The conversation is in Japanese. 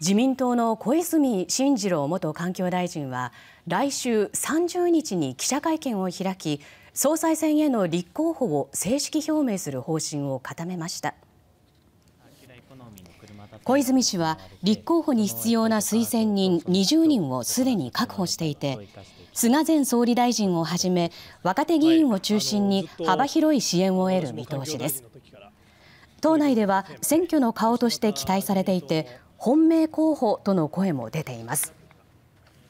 自民党の小泉進次郎元環境大臣は来週30日に記者会見を開き総裁選への立候補を正式表明する方針を固めました小泉氏は立候補に必要な推薦人20人をすでに確保していて菅前総理大臣をはじめ若手議員を中心に幅広い支援を得る見通しです党内では選挙の顔として期待されていて本命候補との声も出ています。